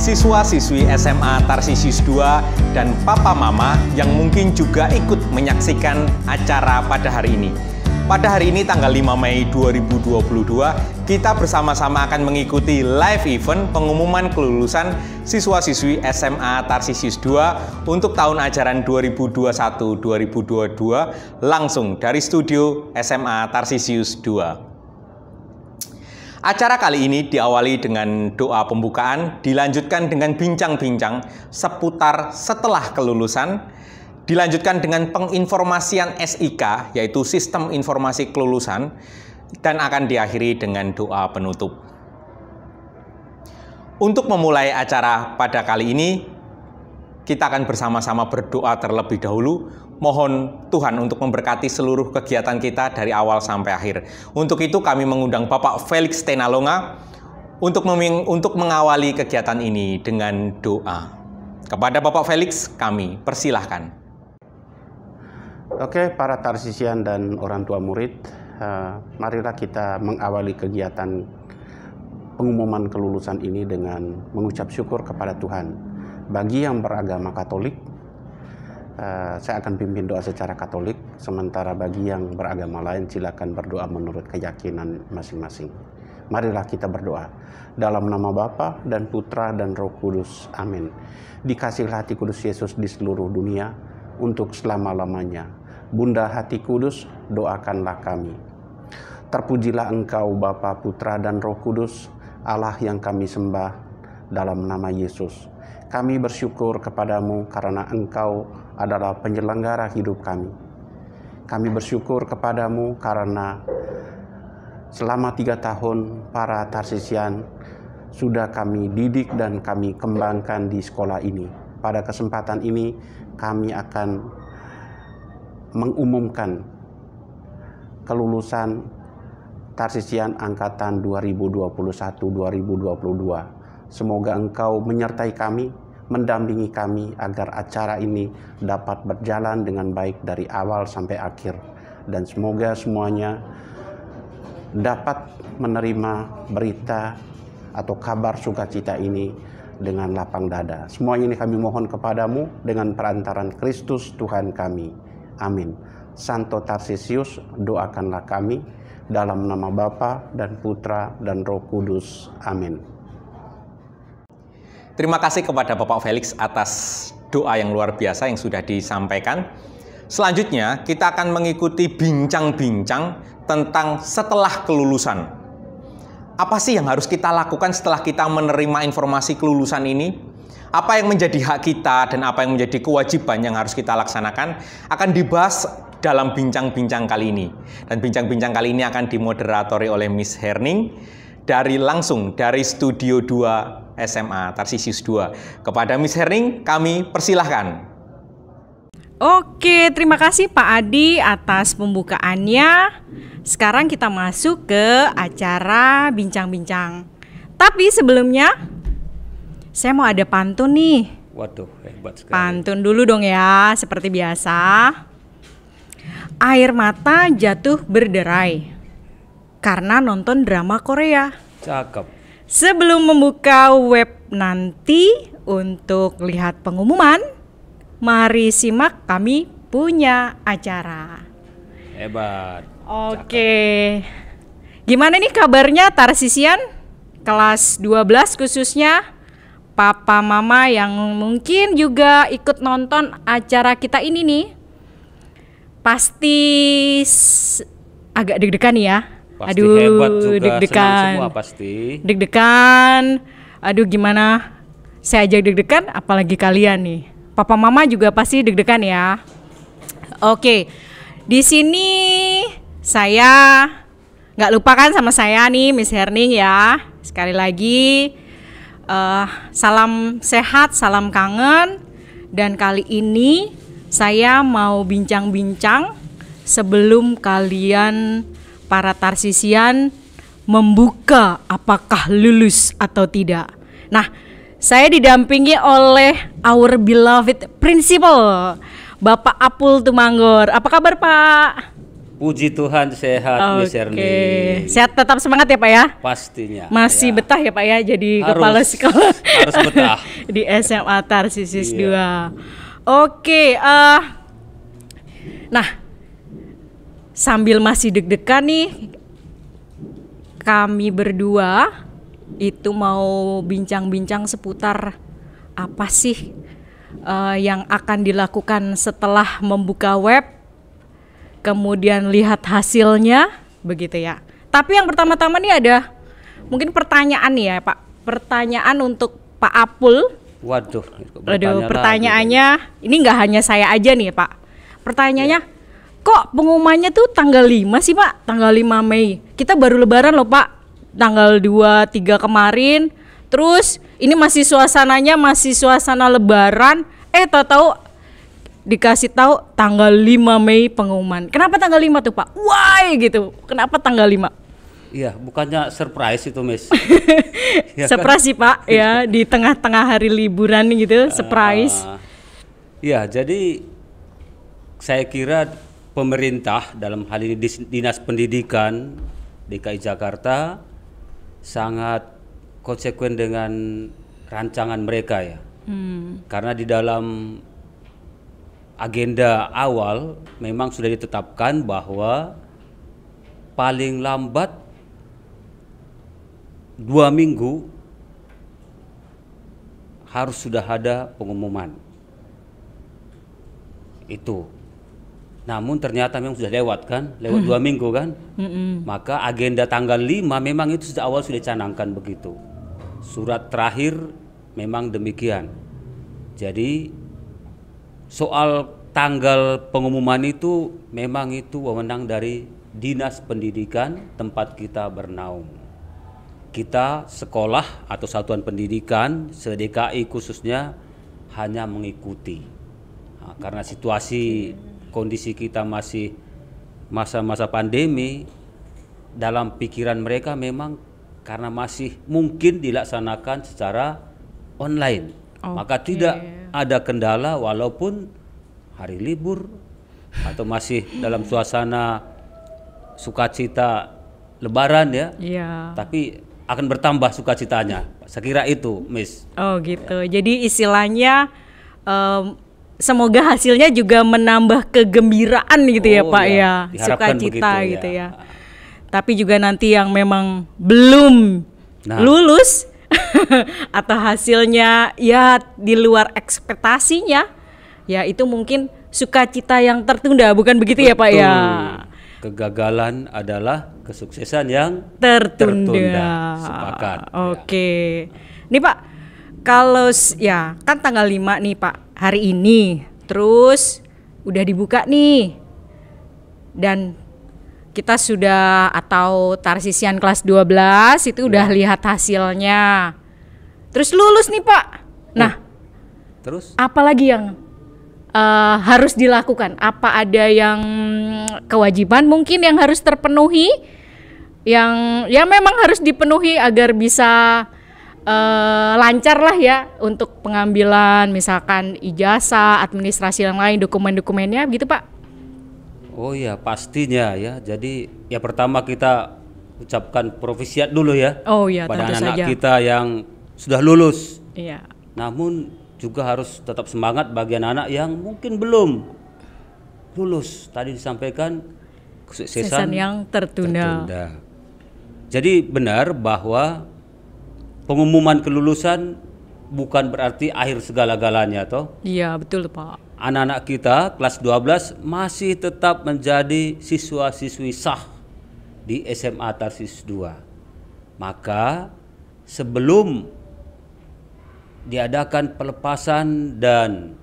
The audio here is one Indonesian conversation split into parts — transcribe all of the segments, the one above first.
siswa-siswi SMA Tarsisius II dan Papa Mama yang mungkin juga ikut menyaksikan acara pada hari ini. Pada hari ini tanggal 5 Mei 2022, kita bersama-sama akan mengikuti live event pengumuman kelulusan siswa-siswi SMA Tarsisius II untuk tahun ajaran 2021-2022 langsung dari studio SMA Tarsisius II. Acara kali ini diawali dengan doa pembukaan, dilanjutkan dengan bincang-bincang seputar setelah kelulusan, dilanjutkan dengan penginformasian SIK, yaitu Sistem Informasi Kelulusan, dan akan diakhiri dengan doa penutup. Untuk memulai acara pada kali ini, kita akan bersama-sama berdoa terlebih dahulu mohon Tuhan untuk memberkati seluruh kegiatan kita dari awal sampai akhir. Untuk itu kami mengundang Bapak Felix Tenalonga untuk untuk mengawali kegiatan ini dengan doa. Kepada Bapak Felix kami persilahkan. Oke, para tarsisian dan orang tua murid, uh, marilah kita mengawali kegiatan pengumuman kelulusan ini dengan mengucap syukur kepada Tuhan. Bagi yang beragama Katolik, Eh, saya akan pimpin doa secara Katolik, sementara bagi yang beragama lain silakan berdoa menurut keyakinan masing-masing. Marilah kita berdoa. Dalam nama Bapa dan Putra dan Roh Kudus. Amin. Dikasihlah hati kudus Yesus di seluruh dunia untuk selama-lamanya. Bunda hati kudus, doakanlah kami. Terpujilah engkau Bapa, Putra, dan Roh Kudus, Allah yang kami sembah dalam nama Yesus. Kami bersyukur kepadamu karena engkau adalah penyelenggara hidup kami. Kami bersyukur kepadamu karena selama tiga tahun para Tarsisian sudah kami didik dan kami kembangkan di sekolah ini. Pada kesempatan ini kami akan mengumumkan kelulusan Tarsisian Angkatan 2021-2022. Semoga engkau menyertai kami mendampingi kami agar acara ini dapat berjalan dengan baik dari awal sampai akhir dan semoga semuanya dapat menerima berita atau kabar sukacita ini dengan lapang dada. Semuanya ini kami mohon kepadamu dengan perantaran Kristus Tuhan kami. Amin. Santo Tarsisius, doakanlah kami dalam nama Bapa dan Putra dan Roh Kudus. Amin. Terima kasih kepada Bapak Felix atas doa yang luar biasa yang sudah disampaikan. Selanjutnya, kita akan mengikuti bincang-bincang tentang setelah kelulusan. Apa sih yang harus kita lakukan setelah kita menerima informasi kelulusan ini? Apa yang menjadi hak kita dan apa yang menjadi kewajiban yang harus kita laksanakan akan dibahas dalam bincang-bincang kali ini. Dan bincang-bincang kali ini akan dimoderatori oleh Miss Herning dari langsung dari Studio 2 SMA Tarsisius 2. Kepada Miss Herning kami persilahkan. Oke, terima kasih Pak Adi atas pembukaannya. Sekarang kita masuk ke acara bincang-bincang. Tapi sebelumnya, saya mau ada pantun nih. Waduh, hebat sekali. Pantun dulu dong ya, seperti biasa. Air mata jatuh berderai karena nonton drama Korea. Cakep. Sebelum membuka web nanti untuk lihat pengumuman, mari simak kami punya acara. Hebat. Oke. Gimana nih kabarnya Tarsisian? Kelas 12 khususnya papa mama yang mungkin juga ikut nonton acara kita ini nih. Pasti agak deg-degan ya Pasti aduh, hebat juga, deg-degan. Semua pasti. Deg-degan. Aduh gimana? Saya aja deg-degan, apalagi kalian nih. Papa mama juga pasti deg-degan ya. Oke. Di sini saya nggak lupakan sama saya nih Miss Herning ya. Sekali lagi uh, salam sehat, salam kangen dan kali ini saya mau bincang-bincang sebelum kalian para Tarsisian membuka apakah lulus atau tidak. Nah, saya didampingi oleh our beloved principal, Bapak Apul Tumanggor. Apa kabar, Pak? Puji Tuhan sehat okay. Miss Erni. Sehat tetap semangat ya Pak ya? Pastinya. Masih ya. betah ya Pak ya jadi harus, kepala sekolah. Harus betah. di SMA Tarsisis iya. 2. Oke, okay, uh, eh, nah sambil masih deg-degan nih kami berdua itu mau bincang-bincang seputar apa sih uh, yang akan dilakukan setelah membuka web kemudian lihat hasilnya begitu ya. Tapi yang pertama-tama nih ada mungkin pertanyaan nih ya Pak. Pertanyaan untuk Pak Apul. Waduh, Waduh pertanyaannya ini nggak hanya saya aja nih Pak. Pertanyaannya ya kok pengumumannya tuh tanggal 5 sih Pak? Tanggal 5 Mei. Kita baru lebaran loh Pak. Tanggal 2 3 kemarin. Terus ini masih suasananya masih suasana lebaran. Eh tau tahu dikasih tahu tanggal 5 Mei pengumuman. Kenapa tanggal 5 tuh, Pak? Why gitu. Kenapa tanggal 5? Iya, bukannya surprise itu, Miss. ya, surprise kan? Pak, ya di tengah-tengah hari liburan gitu, surprise. Ah. Iya, uh, jadi saya kira pemerintah dalam hal ini dinas pendidikan DKI Jakarta sangat konsekuen dengan rancangan mereka ya. Hmm. Karena di dalam agenda awal memang sudah ditetapkan bahwa paling lambat dua minggu harus sudah ada pengumuman itu namun ternyata memang sudah lewat kan, lewat hmm. dua minggu kan, hmm. maka agenda tanggal 5 memang itu sejak awal sudah canangkan begitu. Surat terakhir memang demikian. Jadi soal tanggal pengumuman itu memang itu wewenang dari dinas pendidikan tempat kita bernaung. Kita sekolah atau satuan pendidikan se-DKI khususnya hanya mengikuti. Nah, karena situasi kondisi kita masih masa-masa pandemi dalam pikiran mereka memang karena masih mungkin dilaksanakan secara online. Okay. Maka tidak ada kendala walaupun hari libur atau masih dalam suasana sukacita lebaran ya. Yeah. Tapi akan bertambah sukacitanya. sekira itu, Miss. Oh, gitu. Jadi istilahnya um, semoga hasilnya juga menambah kegembiraan gitu ya, oh, iya. ya Pak ya, ya. sukacita gitu ya. ya. Tapi juga nanti yang memang belum nah. lulus atau hasilnya ya di luar ekspektasinya ya itu mungkin sukacita yang tertunda bukan begitu Betul. ya Pak ya. Kegagalan adalah kesuksesan yang tertunda. tertunda. Sepakat. Oke. Okay. Ya. Nih Pak, kalau ya kan tanggal 5 nih Pak hari ini terus udah dibuka nih dan kita sudah atau tarsisian kelas 12 itu udah ya. lihat hasilnya terus lulus nih pak nah terus terus apalagi yang uh, harus dilakukan apa ada yang kewajiban mungkin yang harus terpenuhi yang ya memang harus dipenuhi agar bisa uh, eh, lancar lah ya untuk pengambilan misalkan ijazah, administrasi yang lain, dokumen-dokumennya gitu Pak? Oh iya pastinya ya. Jadi ya pertama kita ucapkan profesiat dulu ya. Oh iya pada anak saja. kita yang sudah lulus. Iya. Namun juga harus tetap semangat bagi anak-anak yang mungkin belum lulus. Tadi disampaikan kesuksesan yang tertunda. tertunda. Jadi benar bahwa pengumuman kelulusan bukan berarti akhir segala-galanya toh? Iya, betul Pak. Anak-anak kita kelas 12 masih tetap menjadi siswa-siswi sah di SMA Tarsis 2. Maka sebelum diadakan pelepasan dan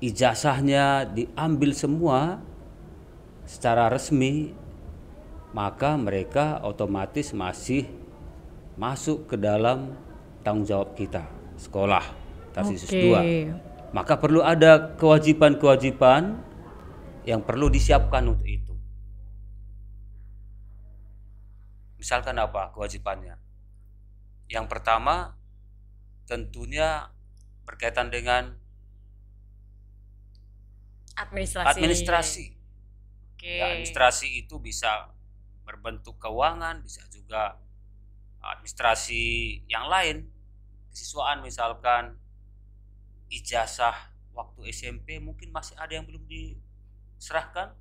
ijazahnya diambil semua secara resmi, maka mereka otomatis masih masuk ke dalam tanggung jawab kita sekolah Tarsius okay. 2 maka perlu ada kewajiban-kewajiban yang perlu disiapkan untuk itu misalkan apa kewajibannya yang pertama tentunya berkaitan dengan administrasi administrasi okay. ya, administrasi itu bisa berbentuk keuangan bisa juga administrasi yang lain kesiswaan misalkan ijazah waktu SMP mungkin masih ada yang belum diserahkan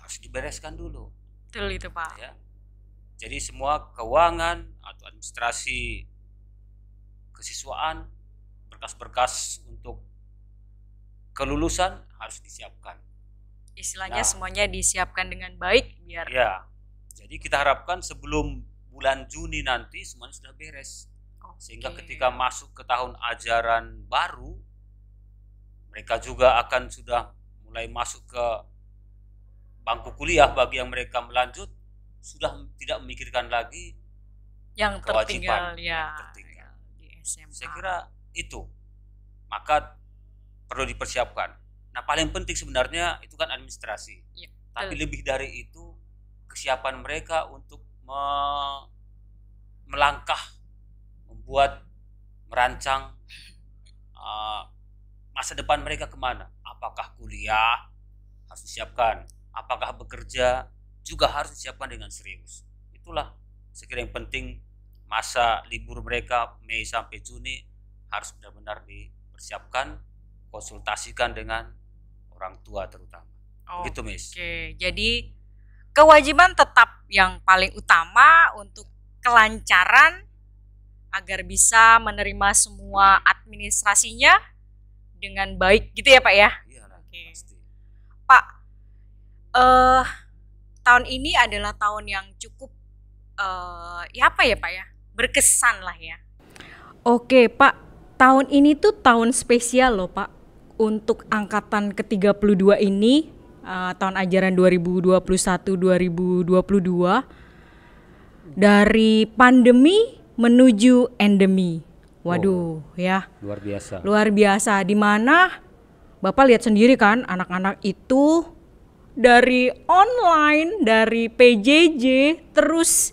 harus dibereskan dulu betul itu pak ya jadi semua keuangan atau administrasi kesiswaan berkas-berkas untuk kelulusan harus disiapkan istilahnya nah, semuanya disiapkan dengan baik biar ya jadi kita harapkan sebelum bulan Juni nanti semuanya sudah beres. Okay. Sehingga ketika masuk ke tahun ajaran baru mereka juga akan sudah mulai masuk ke bangku kuliah bagi yang mereka melanjut sudah tidak memikirkan lagi yang kewajiban tertinggal ya yang tertinggal. Ya, Saya kira itu. Maka perlu dipersiapkan. Nah, paling penting sebenarnya itu kan administrasi. Ya, Tapi lebih dari itu kesiapan mereka untuk me melangkah, membuat, merancang uh, masa depan mereka kemana? Apakah kuliah harus disiapkan? Apakah bekerja juga harus disiapkan dengan serius? Itulah sekiranya yang penting masa libur mereka Mei sampai Juni harus benar-benar dipersiapkan, konsultasikan dengan orang tua terutama. Oh, Begitu, Miss. Oke, okay. jadi kewajiban tetap yang paling utama untuk kelancaran agar bisa menerima semua administrasinya dengan baik gitu ya Pak ya? Iya, okay. pasti. Pak, uh, tahun ini adalah tahun yang cukup uh, ya apa ya Pak ya? Berkesan lah ya. Oke Pak, tahun ini tuh tahun spesial loh Pak untuk angkatan ke-32 ini Eh, tahun ajaran 2021-2022 dari pandemi menuju endemi. Waduh, oh, ya. Luar biasa. Luar biasa di mana Bapak lihat sendiri kan anak-anak itu dari online, dari PJJ terus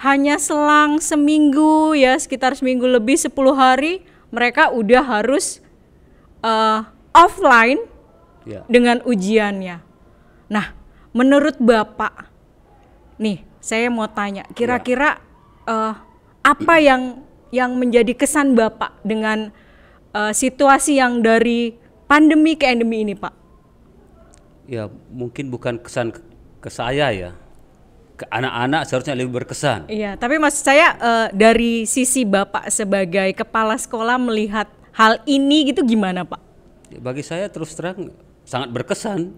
hanya selang seminggu ya sekitar seminggu lebih 10 hari mereka udah harus uh, offline yeah. dengan ujiannya. Nah, menurut Bapak nih, saya mau tanya, kira-kira uh, apa yang yang menjadi kesan Bapak dengan uh, situasi yang dari pandemi ke endemi ini, Pak? Ya, mungkin bukan kesan ke, ke saya ya. Ke anak-anak seharusnya lebih berkesan. Iya, tapi maksud saya uh, dari sisi Bapak sebagai kepala sekolah melihat hal ini gitu gimana, Pak? Ya, bagi saya terus terang sangat berkesan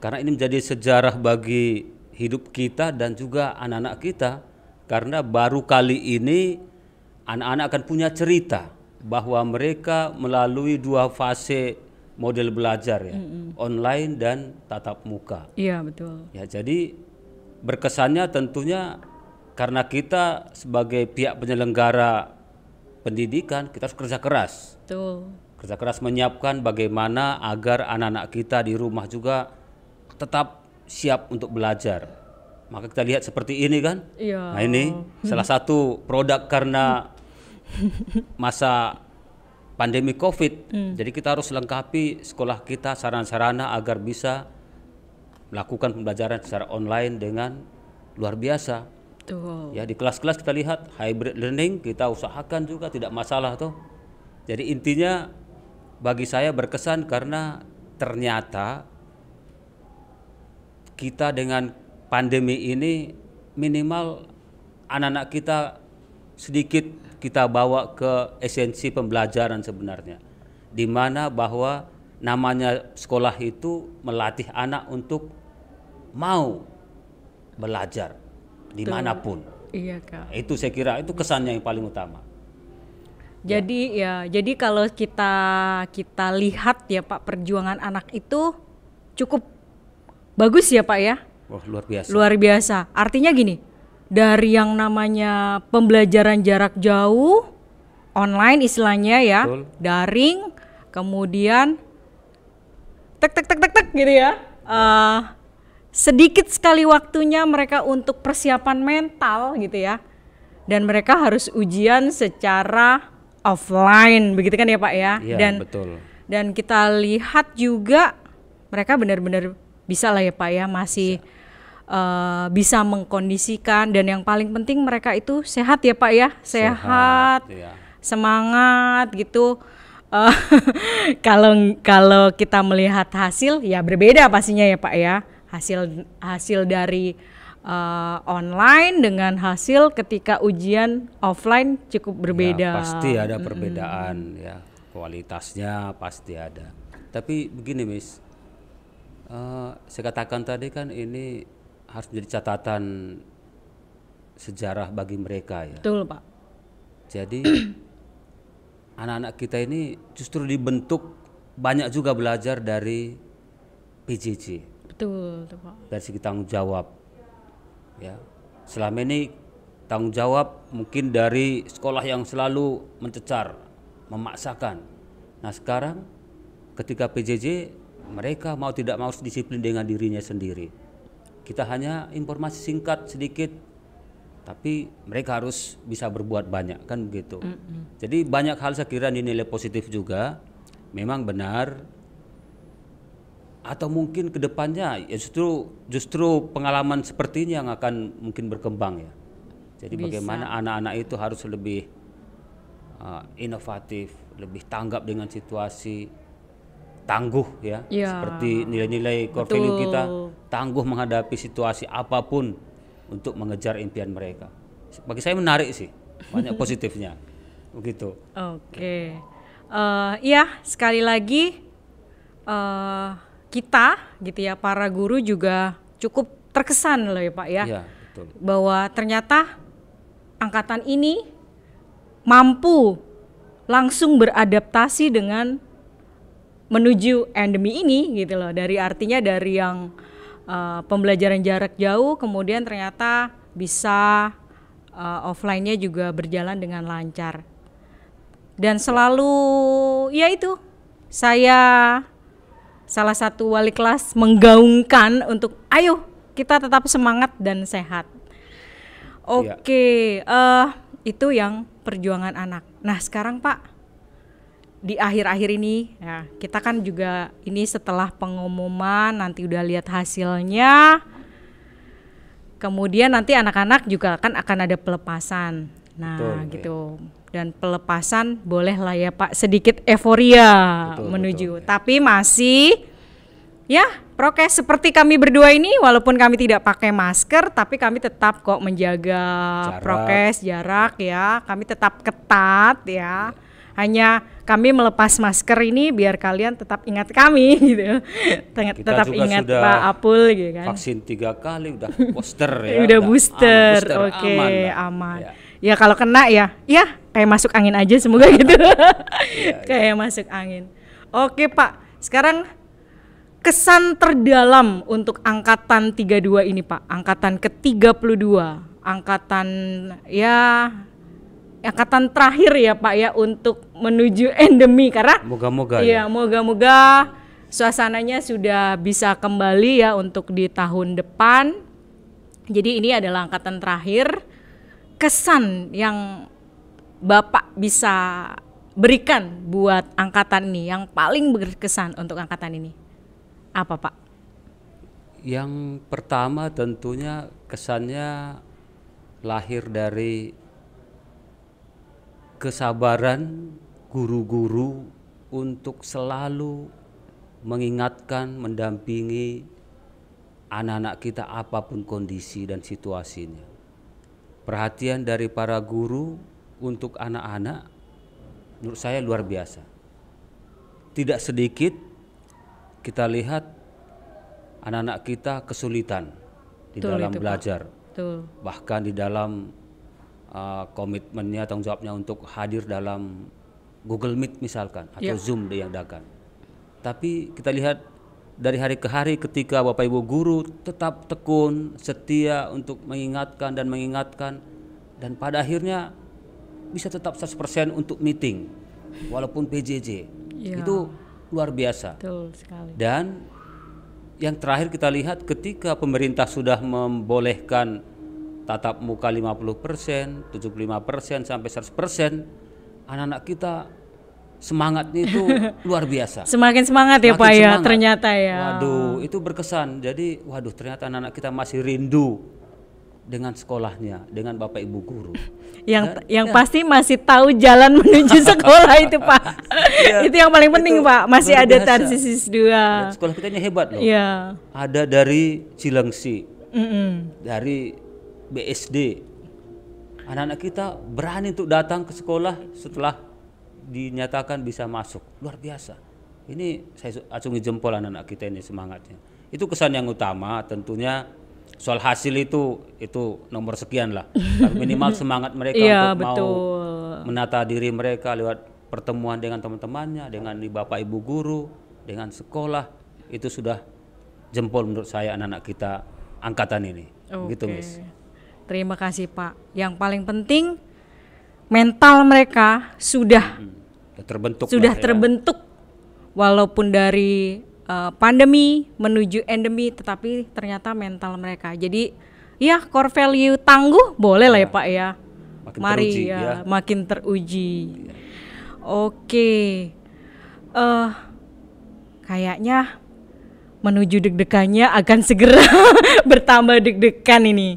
karena ini menjadi sejarah bagi hidup kita dan juga anak-anak kita karena baru kali ini anak-anak akan punya cerita bahwa mereka melalui dua fase model belajar ya, mm -hmm. online dan tatap muka. Iya, betul. Ya, jadi berkesannya tentunya karena kita sebagai pihak penyelenggara pendidikan kita harus kerja keras. Betul. Kerja keras menyiapkan bagaimana agar anak-anak kita di rumah juga tetap siap untuk belajar. Maka kita lihat seperti ini kan? Iya. Nah ini salah satu produk karena masa pandemi COVID. Hmm. Jadi kita harus lengkapi sekolah kita sarana-sarana agar bisa melakukan pembelajaran secara online dengan luar biasa. Tuh. Ya di kelas-kelas kita lihat hybrid learning kita usahakan juga tidak masalah tuh. Jadi intinya bagi saya berkesan karena ternyata kita dengan pandemi ini minimal anak-anak kita sedikit kita bawa ke esensi pembelajaran sebenarnya di mana bahwa namanya sekolah itu melatih anak untuk mau belajar dimanapun. Iya kak. Itu saya kira itu kesannya yang paling utama. Jadi ya, ya jadi kalau kita kita lihat ya Pak perjuangan anak itu cukup Bagus ya Pak ya? Wah luar biasa. Luar biasa. Artinya gini, dari yang namanya pembelajaran jarak jauh, online istilahnya ya, Betul. daring, kemudian tek tek tek tek tek gitu ya. Uh, sedikit sekali waktunya mereka untuk persiapan mental gitu ya. Dan mereka harus ujian secara offline, begitu kan ya Pak ya? Iya, dan betul. Dan kita lihat juga mereka benar-benar bisa lah ya Pak ya masih bisa. Uh, bisa mengkondisikan dan yang paling penting mereka itu sehat ya Pak ya sehat, sehat ya. semangat gitu eh, kalau kalau kita melihat hasil ya berbeda pastinya ya Pak ya hasil hasil dari uh, online dengan hasil ketika ujian offline cukup iya, berbeda ya, pasti ada perbedaan mm -hmm. ya kualitasnya pasti ada tapi begini Miss Eh, saya katakan tadi kan ini harus menjadi catatan sejarah bagi mereka ya. Betul Pak. Jadi anak-anak kita ini justru dibentuk banyak juga belajar dari PJJ. Betul Pak. Dari segi tanggung jawab. Ya. Selama ini tanggung jawab mungkin dari sekolah yang selalu mencecar, memaksakan. Nah sekarang ketika PJJ mereka mau tidak mau disiplin dengan dirinya sendiri. Kita hanya informasi singkat sedikit, tapi mereka harus bisa berbuat banyak kan begitu. Mm -hmm. Jadi banyak hal saya kira dinilai positif juga. Memang benar. Atau mungkin kedepannya ya justru justru pengalaman ini yang akan mungkin berkembang ya. Jadi bisa. bagaimana anak-anak itu harus lebih uh, inovatif, lebih tanggap dengan situasi, tangguh ya, ya. seperti nilai-nilai core value kita tangguh menghadapi situasi apapun untuk mengejar impian mereka. Bagi saya menarik sih, banyak positifnya, begitu. Oke, okay. uh, eh, ya sekali lagi uh, kita gitu ya para guru juga cukup terkesan loh ya Pak ya, ya betul. bahwa ternyata angkatan ini mampu langsung beradaptasi dengan menuju endemi ini gitu loh dari artinya dari yang uh, pembelajaran jarak jauh kemudian ternyata bisa uh, offline-nya juga berjalan dengan lancar dan ya. selalu ya itu saya salah satu wali kelas menggaungkan untuk ayo kita tetap semangat dan sehat ya. oke okay, ya. uh, eh, itu yang perjuangan anak nah sekarang pak di akhir-akhir ini ya kita kan juga ini setelah pengumuman nanti udah lihat hasilnya kemudian nanti anak-anak juga kan akan ada pelepasan nah betul, gitu dan pelepasan bolehlah ya Pak sedikit euforia betul, menuju betul, tapi masih ya prokes seperti kami berdua ini walaupun kami tidak pakai masker tapi kami tetap kok menjaga jarak. prokes jarak ya kami tetap ketat ya, ya hanya kami melepas masker ini biar kalian tetap ingat kami gitu tetap, Kita tetap ingat Pak Apul gitu kan vaksin tiga kali udah booster ya udah, udah booster, booster oke okay, aman, aman. Ya. ya kalau kena ya ya kayak masuk angin aja semoga iya, gitu ya, ya. kayak masuk angin oke Pak sekarang kesan terdalam untuk angkatan 32 ini Pak angkatan ke-32 angkatan ya angkatan terakhir ya Pak ya untuk menuju endemi karena moga-moga iya ya. moga-moga suasananya sudah bisa kembali ya untuk di tahun depan jadi ini adalah angkatan terakhir kesan yang Bapak bisa berikan buat angkatan ini yang paling berkesan untuk angkatan ini apa Pak? Yang pertama tentunya kesannya lahir dari kesabaran guru-guru untuk selalu mengingatkan, mendampingi anak-anak kita apapun kondisi dan situasinya. Perhatian dari para guru untuk anak-anak menurut saya luar biasa. Tidak sedikit kita lihat anak-anak kita kesulitan di Betul dalam itu, belajar. Betul. Bahkan di dalam uh, komitmennya tanggung jawabnya untuk hadir dalam Google Meet misalkan atau yeah. Zoom diadakan. Tapi kita lihat dari hari ke hari ketika Bapak Ibu guru tetap tekun, setia untuk mengingatkan dan mengingatkan dan pada akhirnya bisa tetap 100% untuk meeting walaupun PJJ. Yeah. Itu luar biasa. Betul sekali. Dan yang terakhir kita lihat ketika pemerintah sudah membolehkan tatap muka 50%, 75% sampai 100%, anak-anak kita semangatnya itu luar biasa. Semakin semangat ya, Semakin ya Pak semangat. ya ternyata ya. Waduh, itu berkesan. Jadi waduh ternyata anak-anak kita masih rindu dengan sekolahnya, dengan Bapak Ibu guru. Yang Dan, yang ya. pasti masih tahu jalan menuju sekolah itu, Pak. ya, itu yang paling penting, itu, Pak. Masih ada Tarsisis 2. Ya, sekolah kita ini hebat loh. Ya. Ada dari Cilengsi. Mm -mm. Dari BSD. Anak-anak kita berani untuk datang ke sekolah setelah dinyatakan bisa masuk. Luar biasa. Ini saya acungi jempol anak-anak kita ini semangatnya. Itu kesan yang utama tentunya soal hasil itu itu nomor sekian lah. Tapi minimal semangat mereka ya, untuk betul. mau menata diri mereka lewat pertemuan dengan teman-temannya, dengan bapak ibu guru, dengan sekolah itu sudah jempol menurut saya anak-anak kita angkatan ini. Okay. Gitu, Miss. Terima kasih Pak. Yang paling penting mental mereka sudah hmm. terbentuk. Sudah lah, ya. terbentuk walaupun dari uh, pandemi menuju endemi tetapi ternyata mental mereka. Jadi ya core value tangguh boleh lah ya, ya Pak ya. Makin Mari teruji, ya, ya makin teruji. Iya. Oke. Uh, kayaknya menuju deg-degannya akan segera bertambah deg-degan ini.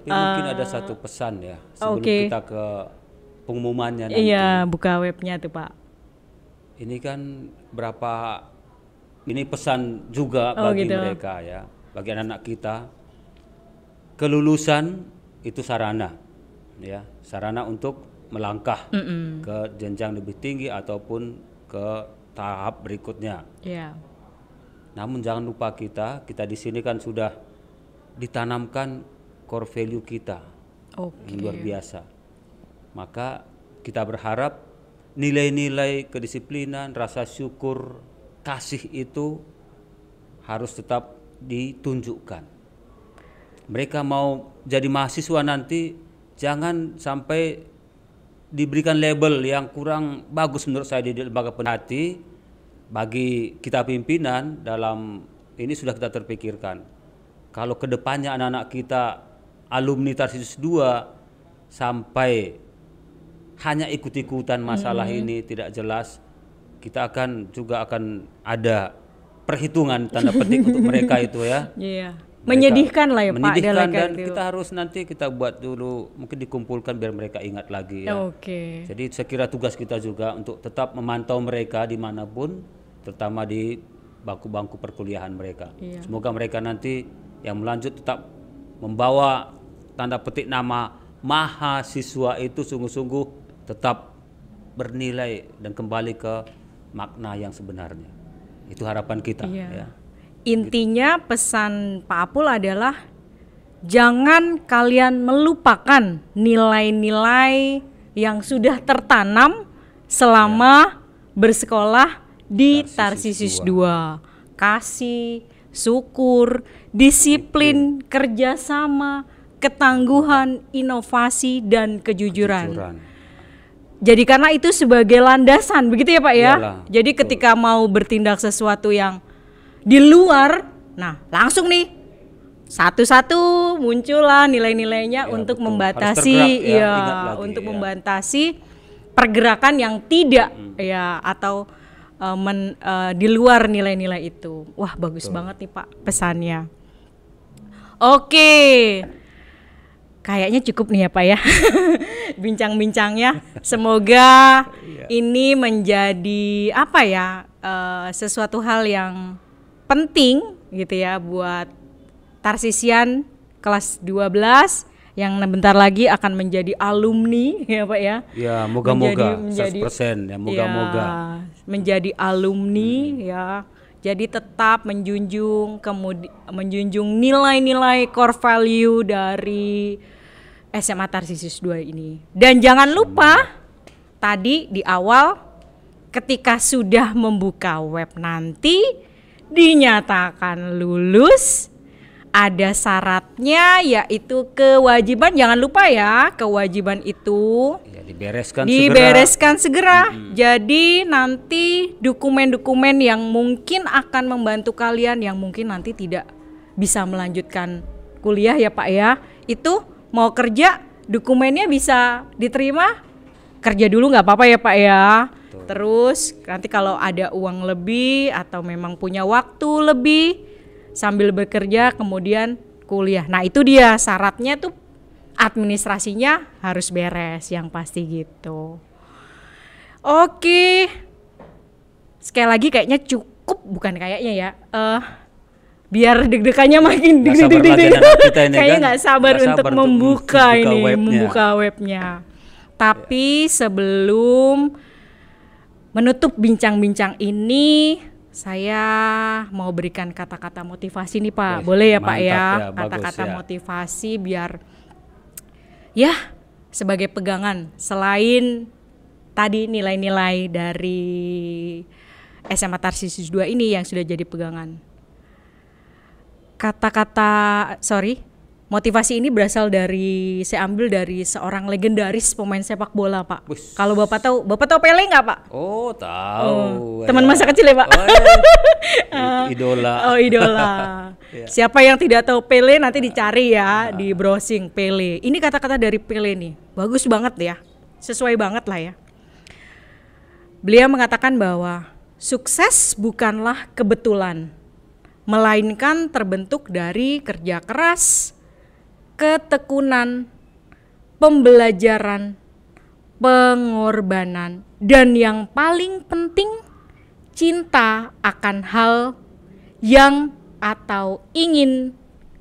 Tapi uh, mungkin ada satu pesan ya sebelum okay. kita ke pengumumannya nanti. Iya, buka webnya tuh Pak. Ini kan berapa ini pesan juga oh, bagi gitu. mereka ya, bagi anak-anak kita. Kelulusan itu sarana, ya, sarana untuk melangkah mm -mm. ke jenjang lebih tinggi ataupun ke tahap berikutnya. Yeah. Namun jangan lupa kita, kita di sini kan sudah ditanamkan core value kita okay. luar biasa. Maka kita berharap nilai-nilai kedisiplinan, rasa syukur, kasih itu harus tetap ditunjukkan. Mereka mau jadi mahasiswa nanti jangan sampai diberikan label yang kurang bagus menurut saya di lembaga penati bagi kita pimpinan dalam ini sudah kita terpikirkan. Kalau kedepannya anak-anak kita alumni Tarsius 2 sampai hanya ikut-ikutan masalah hmm. ini tidak jelas, kita akan juga akan ada perhitungan tanda petik untuk mereka itu ya. Iya. menyedihkan lah ya menyedihkan Pak Menyedihkan dan itu. kita harus nanti kita buat dulu mungkin dikumpulkan biar mereka ingat lagi ya. Oke. Okay. Jadi saya kira tugas kita juga untuk tetap memantau mereka dimanapun, terutama di bangku-bangku perkuliahan mereka. Iya. Semoga mereka nanti yang melanjut tetap membawa tanda petik nama mahasiswa itu sungguh-sungguh tetap bernilai dan kembali ke makna yang sebenarnya. Itu harapan kita. Iya. Ya. Intinya pesan Pak Apul adalah jangan kalian melupakan nilai-nilai yang sudah tertanam selama ya. bersekolah di Tarsisius 2. Kasih, syukur, disiplin, kerjasama, ketangguhan, inovasi dan kejujuran. kejujuran. Jadi karena itu sebagai landasan, begitu ya Pak ya. Yalah, Jadi betul. ketika mau bertindak sesuatu yang di luar, nah langsung nih satu-satu muncullah nilai-nilainya ya, untuk betul. membatasi, ya, ya lagi, untuk ya. membatasi pergerakan yang tidak, hmm. ya atau uh, men, uh, di luar nilai-nilai itu. Wah bagus betul. banget nih Pak pesannya. Oke. Kayaknya cukup nih ya Pak ya bincang-bincangnya. Semoga iya. ini menjadi apa ya uh, sesuatu hal yang penting gitu ya buat Tarsisian kelas 12 yang bentar lagi akan menjadi alumni ya Pak ya. Ya, moga-moga 100% ya, moga-moga. Ya, menjadi alumni hmm. ya jadi tetap menjunjung kemudi menjunjung nilai-nilai core value dari SMA Tarsisus 2 ini. Dan jangan lupa tadi di awal ketika sudah membuka web nanti dinyatakan lulus ada syaratnya yaitu kewajiban jangan lupa ya kewajiban itu dibereskan dibereskan segera. segera. Mm -hmm. Jadi nanti dokumen-dokumen yang mungkin akan membantu kalian yang mungkin nanti tidak bisa melanjutkan kuliah ya Pak ya. Itu mau kerja dokumennya bisa diterima kerja dulu nggak apa-apa ya Pak ya. Terus nanti kalau ada uang lebih atau memang punya waktu lebih sambil bekerja kemudian kuliah. Nah, itu dia syaratnya tuh administrasinya harus beres yang pasti gitu. Oke. Sekali lagi kayaknya cukup bukan kayaknya ya. uh, biar deg-degannya makin deg deg deg deg kayaknya nggak sabar, kan. gak untuk sabar membuka untuk membuka ini webnya. membuka webnya tapi yeah. sebelum menutup bincang-bincang ini saya mau berikan kata-kata motivasi nih Pak. Boleh ya Mantap Pak ya? ya kata-kata ya, ya. motivasi biar ya sebagai pegangan selain tadi nilai-nilai dari SMA Tarsius 2 ini yang sudah jadi pegangan. Kata-kata sorry, Motivasi ini berasal dari saya ambil dari seorang legendaris pemain sepak bola, Pak. Kalau Bapak tahu, Bapak tahu Pele nggak, Pak? Oh, tahu. Oh, teman ya. masa kecil ya, Pak. Oh, eh. idola. Oh, idola. Iya. Siapa yang tidak tahu Pele nanti ah. dicari ya, ah. di browsing Pele. Ini kata-kata dari Pele nih. Bagus banget ya. Sesuai banget lah ya. Beliau mengatakan bahwa sukses bukanlah kebetulan melainkan terbentuk dari kerja keras, ketekunan, pembelajaran, pengorbanan, dan yang paling penting, cinta akan hal yang atau ingin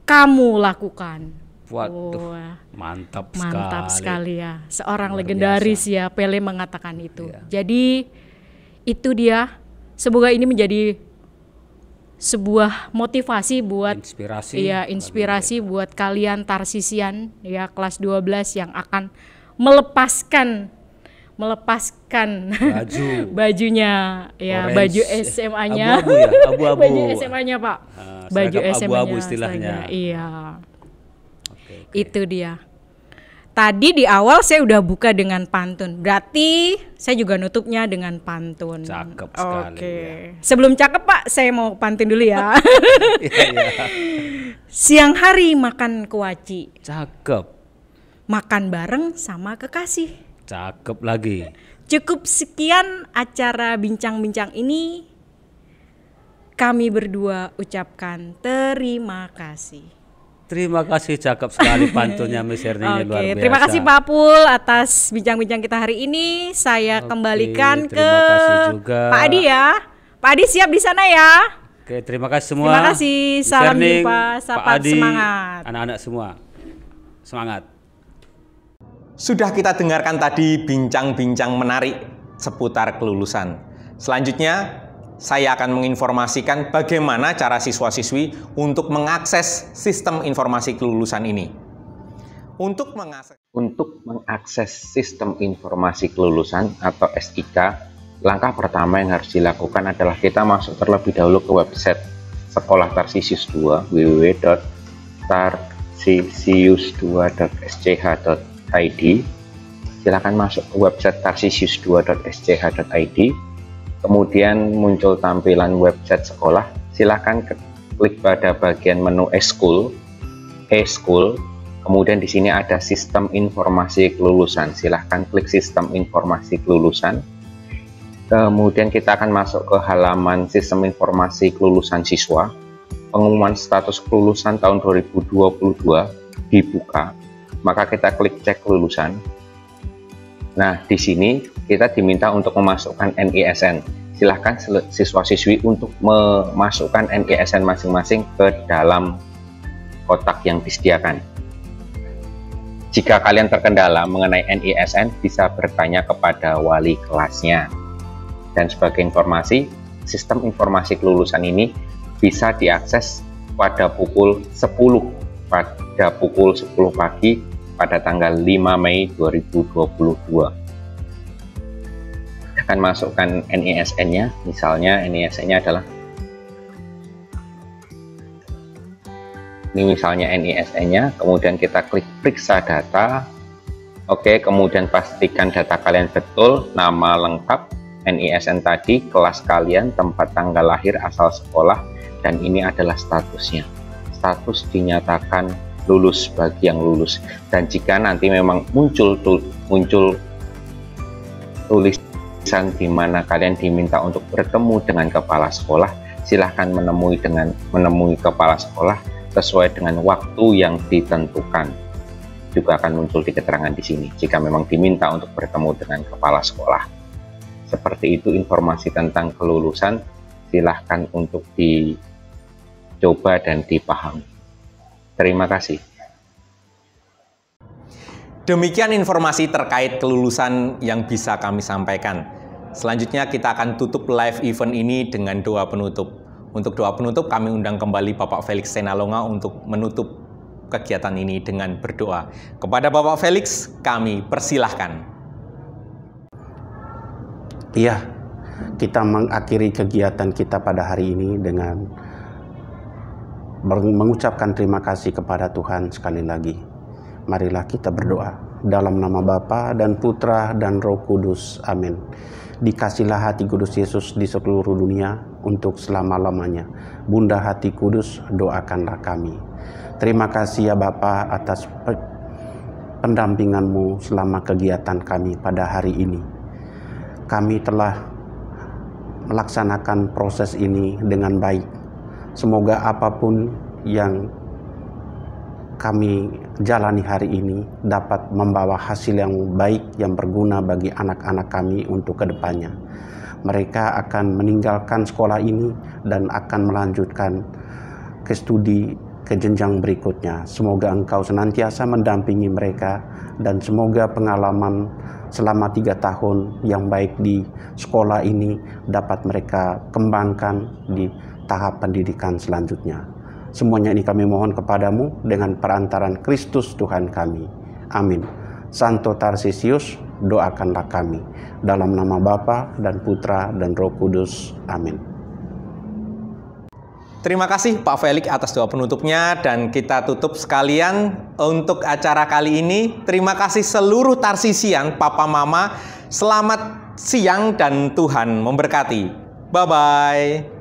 kamu lakukan. Waduh, mantap, mantap sekali. ya. Seorang Luar legendaris biasa. ya Pele mengatakan itu. Iya. Jadi itu dia. Semoga ini menjadi sebuah motivasi buat inspirasi ya inspirasi buat kalian tarsisian ya kelas 12 yang akan melepaskan melepaskan baju bajunya ya Orange. baju SMA-nya abu-abu ya abu-abu ah, baju SMA-nya Pak uh, baju SMA-nya abu-abu iya okay, okay. itu dia Tadi di awal saya udah buka dengan pantun. Berarti saya juga nutupnya dengan pantun. Cakep sekali. Ya. Sebelum cakep Pak, saya mau pantun dulu ya. ya, ya. Siang hari makan kuaci. Cakep. Makan bareng sama kekasih. Cakep lagi. Cukup sekian acara bincang-bincang ini. Kami berdua ucapkan terima kasih. Terima kasih cakep sekali pantunnya Miss Hernia okay. luar biasa. Terima kasih Pak Pul atas bincang-bincang kita hari ini. Saya okay, kembalikan terima ke kasih juga. Pak Adi ya. Pak Adi siap di sana ya. Oke, okay, terima kasih semua. Terima kasih. Salam Herning, jumpa. Sapat Pak Adi, semangat. Anak-anak semua. Semangat. Sudah kita dengarkan tadi bincang-bincang menarik seputar kelulusan. Selanjutnya saya akan menginformasikan bagaimana cara siswa-siswi untuk mengakses sistem informasi kelulusan ini. Untuk mengakses, untuk mengakses sistem informasi kelulusan atau SIK, langkah pertama yang harus dilakukan adalah kita masuk terlebih dahulu ke website Sekolah tarsisius 2 www.tarsisius2.sch.id. Silakan masuk ke website tarsisius2.sch.id kemudian muncul tampilan website sekolah silahkan klik pada bagian menu e-school e-school kemudian di sini ada sistem informasi kelulusan silahkan klik sistem informasi kelulusan kemudian kita akan masuk ke halaman sistem informasi kelulusan siswa pengumuman status kelulusan tahun 2022 dibuka maka kita klik cek kelulusan Nah, di sini kita diminta untuk memasukkan NISN. Silahkan siswa-siswi untuk memasukkan NISN masing-masing ke dalam kotak yang disediakan. Jika kalian terkendala mengenai NISN, bisa bertanya kepada wali kelasnya. Dan sebagai informasi, sistem informasi kelulusan ini bisa diakses pada pukul 10 pada pukul 10 pagi pada tanggal 5 Mei 2022. Akan masukkan NISN-nya, misalnya NISN-nya adalah ini misalnya NISN-nya, kemudian kita klik periksa data. Oke, kemudian pastikan data kalian betul, nama lengkap, NISN tadi, kelas kalian, tempat tanggal lahir, asal sekolah, dan ini adalah statusnya. Status dinyatakan lulus bagi yang lulus dan jika nanti memang muncul tul, muncul tulisan di mana kalian diminta untuk bertemu dengan kepala sekolah silahkan menemui dengan menemui kepala sekolah sesuai dengan waktu yang ditentukan juga akan muncul di keterangan di sini jika memang diminta untuk bertemu dengan kepala sekolah seperti itu informasi tentang kelulusan silahkan untuk dicoba dan dipahami Terima kasih. Demikian informasi terkait kelulusan yang bisa kami sampaikan. Selanjutnya kita akan tutup live event ini dengan doa penutup. Untuk doa penutup kami undang kembali Bapak Felix Senalonga untuk menutup kegiatan ini dengan berdoa. Kepada Bapak Felix kami persilahkan. Iya, kita mengakhiri kegiatan kita pada hari ini dengan mengucapkan terima kasih kepada Tuhan sekali lagi. Marilah kita berdoa dalam nama Bapa dan Putra dan Roh Kudus. Amin. dikasihlah hati kudus Yesus di seluruh dunia untuk selama-lamanya. Bunda hati kudus, doakanlah kami. Terima kasih ya Bapa atas pendampinganmu selama kegiatan kami pada hari ini. Kami telah melaksanakan proses ini dengan baik Semoga apapun yang kami jalani hari ini dapat membawa hasil yang baik yang berguna bagi anak-anak kami untuk kedepannya. Mereka akan meninggalkan sekolah ini dan akan melanjutkan ke studi ke jenjang berikutnya. Semoga engkau senantiasa mendampingi mereka dan semoga pengalaman selama tiga tahun yang baik di sekolah ini dapat mereka kembangkan di tahap pendidikan selanjutnya. Semuanya ini kami mohon kepadamu dengan perantaran Kristus Tuhan kami. Amin. Santo Tarsisius, doakanlah kami. Dalam nama Bapa dan Putra dan Roh Kudus. Amin. Terima kasih Pak Felix atas doa penutupnya dan kita tutup sekalian untuk acara kali ini. Terima kasih seluruh Tarsisian, Papa Mama. Selamat siang dan Tuhan memberkati. Bye-bye.